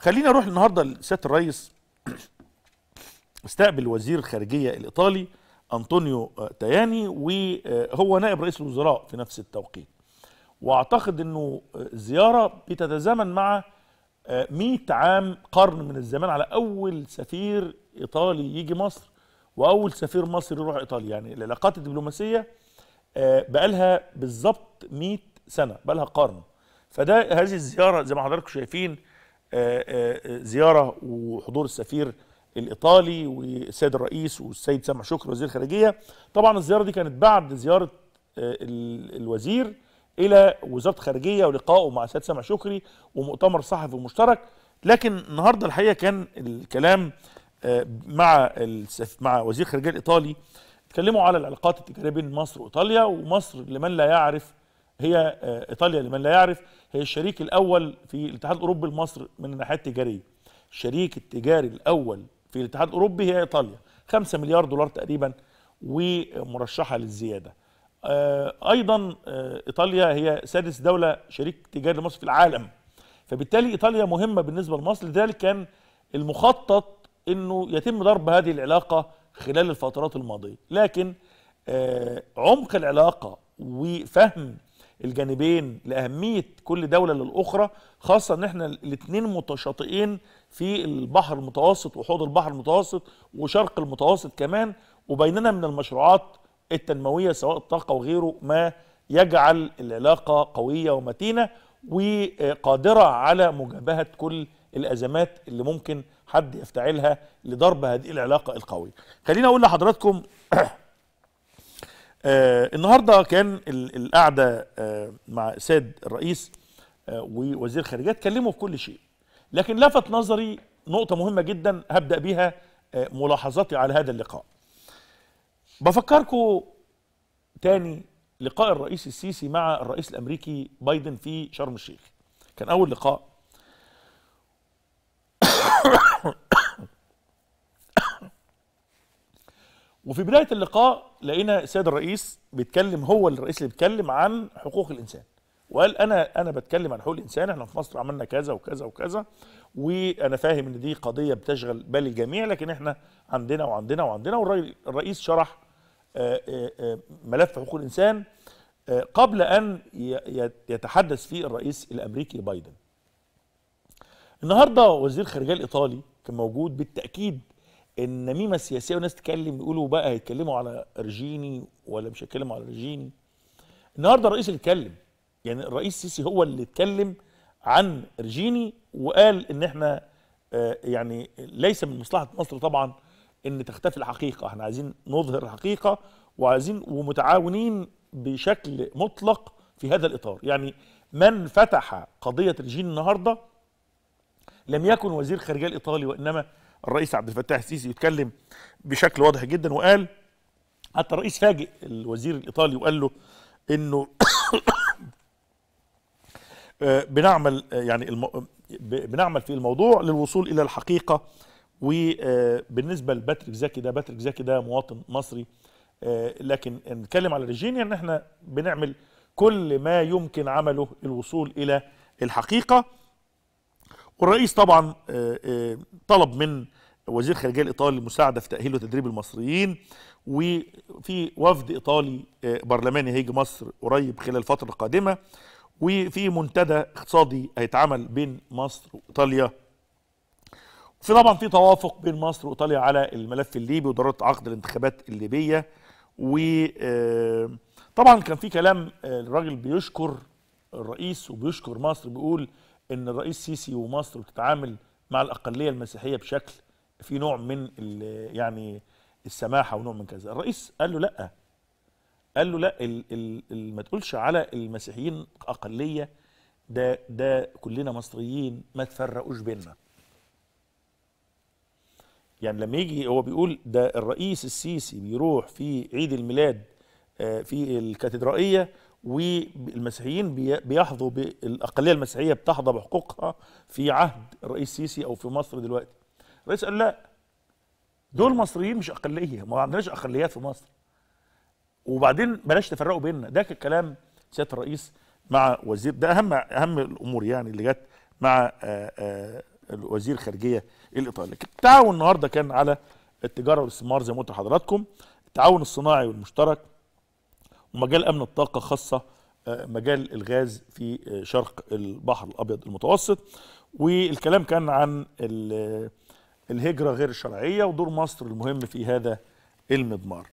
خلينا اروح النهارده لسياده الرئيس استقبل وزير الخارجيه الايطالي انطونيو تاياني وهو نائب رئيس الوزراء في نفس التوقيت واعتقد انه زياره بتتزامن مع 100 عام قرن من الزمان على اول سفير ايطالي يجي مصر واول سفير مصري يروح ايطاليا يعني العلاقات الدبلوماسيه آه، بقالها بالظبط 100 سنه بقالها قرن فده هذه الزياره زي ما حضراتكم شايفين آه، آه، زياره وحضور السفير الايطالي والسيد الرئيس والسيد سامح شكري وزير الخارجيه طبعا الزياره دي كانت بعد زياره آه، الوزير الى وزاره الخارجيه ولقائه مع السيد سامح شكري ومؤتمر صحفي مشترك لكن النهارده الحقيقه كان الكلام مع مع وزير الخارجيه الايطالي اتكلموا على العلاقات التجاريه بين مصر وايطاليا ومصر لمن لا يعرف هي آه، ايطاليا لمن لا يعرف هي الشريك الاول في الاتحاد الاوروبي لمصر من الناحيه التجاريه الشريك التجاري الاول في الاتحاد الاوروبي هي ايطاليا 5 مليار دولار تقريبا ومرشحه للزياده آه، ايضا آه، ايطاليا هي سادس دوله شريك تجاري لمصر في العالم فبالتالي ايطاليا مهمه بالنسبه لمصر لذلك كان المخطط انه يتم ضرب هذه العلاقه خلال الفترات الماضيه لكن عمق العلاقه وفهم الجانبين لاهميه كل دوله للاخرى خاصه ان احنا الاثنين متشاطئين في البحر المتوسط وحوض البحر المتوسط وشرق المتوسط كمان وبيننا من المشروعات التنمويه سواء الطاقه وغيره ما يجعل العلاقه قويه ومتينه وقادره على مجابهه كل الازمات اللي ممكن حد يفتعلها لضرب هذه العلاقه القويه. خليني اقول لحضراتكم آه النهارده كان القعده آه مع السيد الرئيس آه ووزير الخارجيه اتكلموا في كل شيء لكن لفت نظري نقطه مهمه جدا هبدا بيها آه، ملاحظاتي على هذا اللقاء بفكركم تاني لقاء الرئيس السيسي مع الرئيس الامريكي بايدن في شرم الشيخ كان اول لقاء وفي بدايه اللقاء لقينا السيد الرئيس بيتكلم هو الرئيس اللي بيتكلم عن حقوق الانسان وقال انا انا بتكلم عن حقوق الانسان احنا في مصر عملنا كذا وكذا وكذا وانا فاهم ان دي قضيه بتشغل بال الجميع لكن احنا عندنا وعندنا وعندنا والرئيس شرح آه، آه، آه، ملف حقوق الانسان قبل ان يتحدث فيه الرئيس الامريكي بايدن النهارده وزير الخارجيه الايطالي كان موجود بالتاكيد النميمه السياسيه وناس تتكلم يقولوا بقى هيتكلموا على رجيني ولا مش هيتكلموا على رجيني النهارده الرئيس اللي اتكلم يعني الرئيس السيسي هو اللي اتكلم عن رجيني وقال ان احنا آه، يعني ليس من مصلحه مصر طبعا ان تختفي الحقيقه احنا عايزين نظهر الحقيقه وعايزين ومتعاونين بشكل مطلق في هذا الاطار يعني من فتح قضيه رجيني النهارده لم يكن وزير خارجيه الايطالي وانما الرئيس عبد الفتاح السيسي يتكلم بشكل واضح جدا وقال حتى الرئيس فاجئ الوزير الايطالي وقال له انه آه، بنعمل آه، يعني بنعمل في الموضوع للوصول الى الحقيقه وبالنسبه آه، لباتريك زكي ده باتريك زكي ده مواطن مصري لكن نتكلم على ريجينيا يعني ان احنا بنعمل كل ما يمكن عمله الوصول الى الحقيقه والرئيس طبعا آه، آه، طلب من وزير خارجية الايطالي المساعده في تاهيل وتدريب المصريين وفي وفد ايطالي آه، برلماني هيجي مصر قريب خلال الفتره القادمه وفي منتدى اقتصادي هيتعمل بين مصر وايطاليا في طبعا في توافق بين مصر وايطاليا على الملف الليبي وضروره عقد الانتخابات الليبيه و طبعا كان في كلام الراجل بيشكر الرئيس وبيشكر مصر بيقول ان الرئيس سيسي ومصر بتتعامل مع الاقليه المسيحيه بشكل في نوع من يعني السماحه ونوع من كذا الرئيس قال له لا قال له لا الـ ال ال ما تقولش على المسيحيين اقليه ده ده كلنا مصريين ما تفرقوش بينا يعني لما يجي هو بيقول ده الرئيس السيسي بيروح في عيد الميلاد آه، في الكاتدرائيه والمسيحيين بيحظوا بالاقليه المسيحيه بتحظى بحقوقها في عهد الرئيس السيسي او في مصر دلوقتي الرئيس قال لا دول مصريين مش اقليه ما عندناش اقليات في مصر وبعدين بلاش تفرقوا بيننا ده كلام سياده الرئيس مع وزير ده اهم اهم الامور يعني اللي جت مع آه، آه، وزير الخارجيه الايطالي التعاون النهارده كان على التجاره والاستثمار زي ما قلت لحضراتكم التعاون الصناعي والمشترك ومجال امن الطاقه خاصه آه، مجال الغاز في آه، شرق البحر الابيض المتوسط والكلام كان عن آه، الهجره غير الشرعيه ودور مصر المهم في هذا المضمار